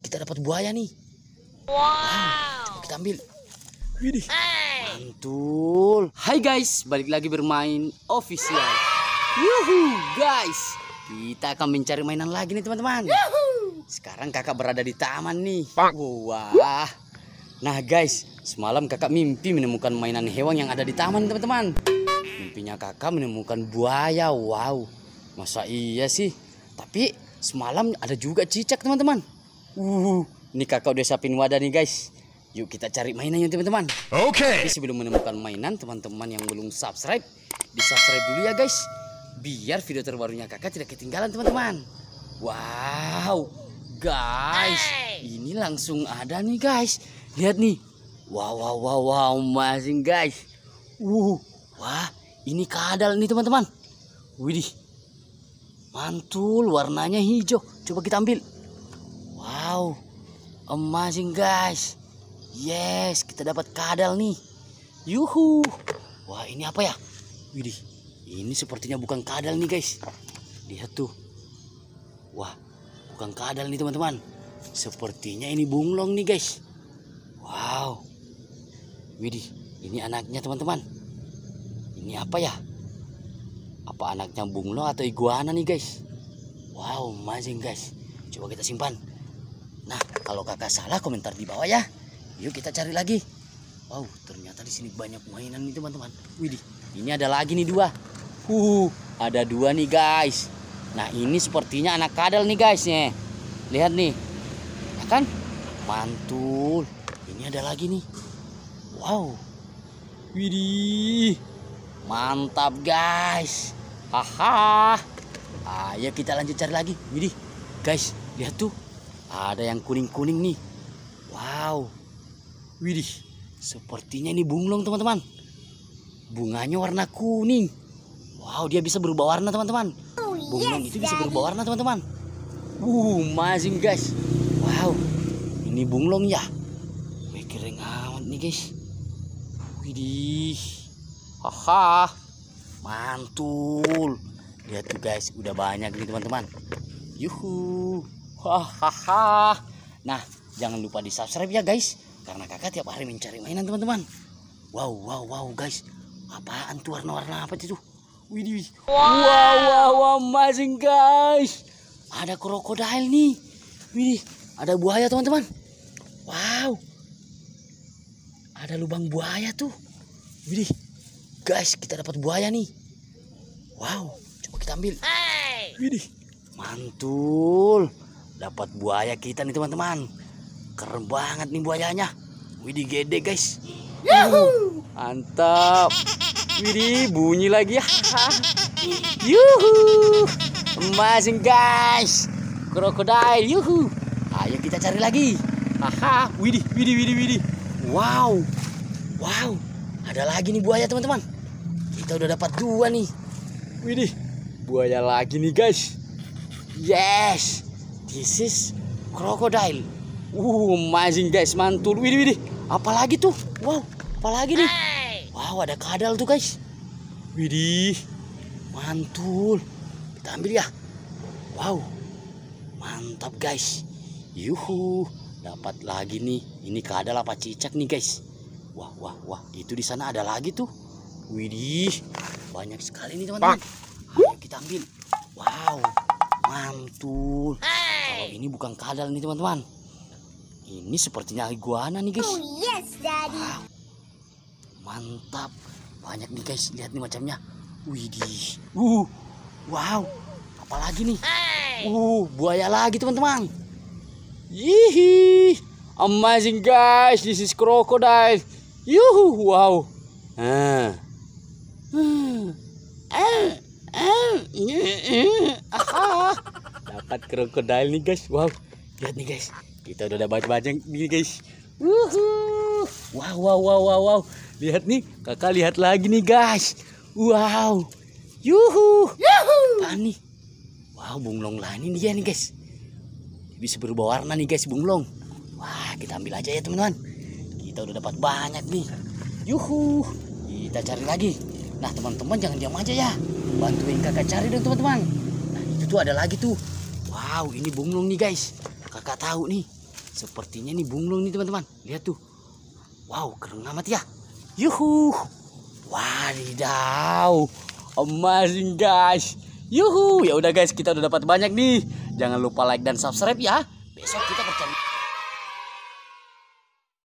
kita dapat buaya nih. Wow. Nah, kita ambil. Widih. Mantul. Hai guys, balik lagi bermain official. Yuhu guys, kita akan mencari mainan lagi nih teman-teman. Sekarang kakak berada di taman nih. Wah. Nah guys, semalam kakak mimpi menemukan mainan hewan yang ada di taman teman-teman. Mimpinya kakak menemukan buaya. Wow. Masa iya sih? Tapi semalam ada juga cicak teman-teman. Uh, ini kakak udah siapin wadah nih guys. Yuk kita cari mainan mainannya teman-teman. Oke. Okay. Tapi sebelum menemukan mainan, teman-teman yang belum subscribe, di subscribe dulu ya guys. Biar video terbarunya kakak tidak ketinggalan teman-teman. Wow, guys, hey. ini langsung ada nih guys. Lihat nih. Wow, wow, wow, wow, amazing guys. Uh, wah, ini kadal nih teman-teman. Widih, mantul warnanya hijau. Coba kita ambil. Wow, amazing guys. Yes, kita dapat kadal nih. Yuhu. Wah, ini apa ya? Widih, ini sepertinya bukan kadal nih guys. Lihat tuh. Wah, bukan kadal nih teman-teman. Sepertinya ini bunglong nih guys. Wow. Widih, ini anaknya teman-teman. Ini apa ya? Apa anaknya bunglong atau iguana nih guys? Wow, amazing guys. Coba kita simpan. Nah, kalau kakak salah komentar di bawah ya. Yuk kita cari lagi. Wow, ternyata di sini banyak mainan nih teman-teman. Widih, ini ada lagi nih dua. Uh, ada dua nih guys. Nah, ini sepertinya anak kadal nih guys nih. Lihat nih. Ya kan? Mantul. Ini ada lagi nih. Wow. Widih. Mantap guys. Haha. Ayo ah, kita lanjut cari lagi. Widih. Guys, lihat tuh ada yang kuning-kuning nih. Wow. Widih. Sepertinya ini bunglon teman-teman. Bunganya warna kuning. Wow, dia bisa berubah warna teman-teman. Oh, bunglon itu bisa berubah warna teman-teman. Wow, uh, amazing guys. Wow. Ini bunglon ya. Wih, keren amat nih guys. Widih. Haha. Mantul. Lihat tuh guys, udah banyak nih teman-teman. Yuhu. Hahaha. Nah, jangan lupa di subscribe ya guys. Karena kakak tiap hari mencari mainan teman-teman. Wow, wow, wow guys. Apaan tuh warna-warna apa itu? Widih. Wow. wow, wow, amazing guys. Ada krokodil nih. Widih, ada buaya teman-teman. Wow. Ada lubang buaya tuh. Widih. Guys, kita dapat buaya nih. Wow, coba kita ambil. Hey. Widih. Mantul dapat buaya kita nih teman-teman keren banget nih buayanya widih gede guys Yuhu. mantap widih bunyi lagi ya yuhu amazing guys krokodil yuhu ayo kita cari lagi haha widih widih widih widih wow wow ada lagi nih buaya teman-teman kita udah dapat dua nih widih buaya lagi nih guys yes This is crocodile. Uh, amazing guys, mantul. Widih, widih. Apalagi tuh? Wow, apalagi nih? Wow, ada kadal tuh guys. Widih, mantul. Kita ambil ya. Wow, mantap guys. Yuhu, dapat lagi nih. Ini kadal apa cicak nih guys? Wah, wah, wah. Itu di sana ada lagi tuh. Widih, banyak sekali nih teman-teman. kita ambil. Wow, mantul. Hey ini bukan kadal nih teman-teman. Ini sepertinya iguana nih guys. Oh yes daddy. Ah, Mantap. Banyak nih guys. Lihat nih macamnya. Widih. Uh. Wow. Apalagi nih? Hey. Uh, buaya lagi teman-teman. Yihi. Amazing guys. This is crocodile. Yuhu. Wow. Ah. Ah. Ah. Ah. Ah makan krokodil nih guys wow lihat nih guys kita udah dapat banyak nih guys wow wow wow wow wow lihat nih kakak lihat lagi nih guys wow yuhu yuhu nih wow bunglong lani nih ya nih guys bisa berubah warna nih guys bunglong wah kita ambil aja ya teman-teman kita udah dapat banyak nih yuhu kita cari lagi nah teman-teman jangan diam aja ya bantuin kakak cari dong teman-teman nah itu tuh ada lagi tuh Wow, ini bunglung nih guys. Kakak tahu nih. Sepertinya ini bunglung nih teman-teman. Lihat tuh. Wow, keren amat ya. Yuhu. Wadidaw. Amazing guys. Yuhu. Ya udah guys, kita udah dapat banyak nih. Jangan lupa like dan subscribe ya. Besok kita bertemu.